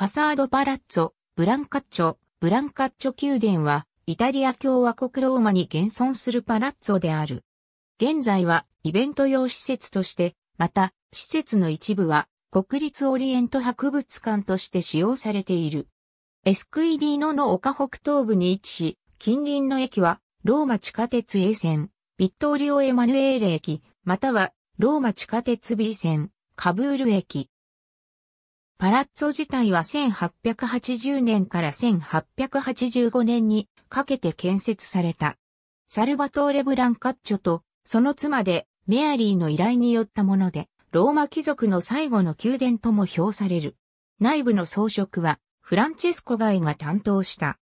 ファサードパラッツォ、ブランカッチョ、ブランカッチョ宮殿は、イタリア共和国ローマに現存するパラッツォである。現在はイベント用施設として、また、施設の一部は国立オリエント博物館として使用されている。エスクイディーノの丘北東部に位置し、近隣の駅は、ローマ地下鉄 A 線、ビットリオ・エマヌエーレ駅、または、ローマ地下鉄 B 線、カブール駅。パラッツォ自体は1880年から1885年にかけて建設された。サルバトーレ・ブランカッチョとその妻でメアリーの依頼によったもので、ローマ貴族の最後の宮殿とも評される。内部の装飾はフランチェスコガイが担当した。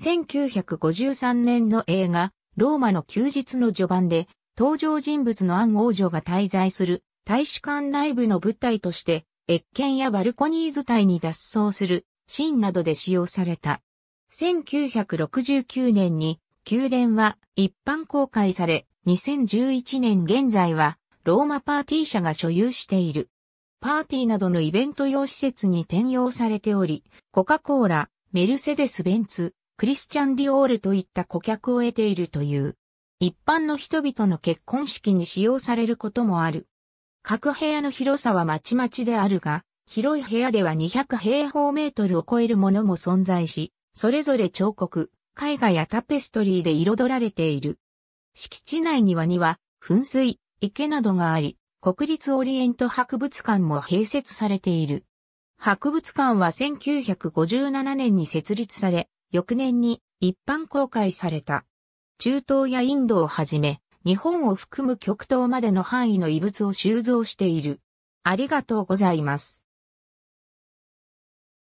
1953年の映画、ローマの休日の序盤で、登場人物のアン王女が滞在する大使館内部の舞台として越見やバルコニー図体に脱走するシーンなどで使用された。1969年に宮殿は一般公開され、2011年現在はローマパーティー社が所有している。パーティーなどのイベント用施設に転用されており、コカ・コーラ、メルセデス・ベンツ、クリスチャン・ディオールといった顧客を得ているという。一般の人々の結婚式に使用されることもある。各部屋の広さはまちまちであるが、広い部屋では200平方メートルを超えるものも存在し、それぞれ彫刻、絵画やタペストリーで彩られている。敷地内には庭、噴水、池などがあり、国立オリエント博物館も併設されている。博物館は1957年に設立され、翌年に一般公開された。中東やインドをはじめ、日本を含む極東までの範囲の遺物を収蔵している。ありがとうございます。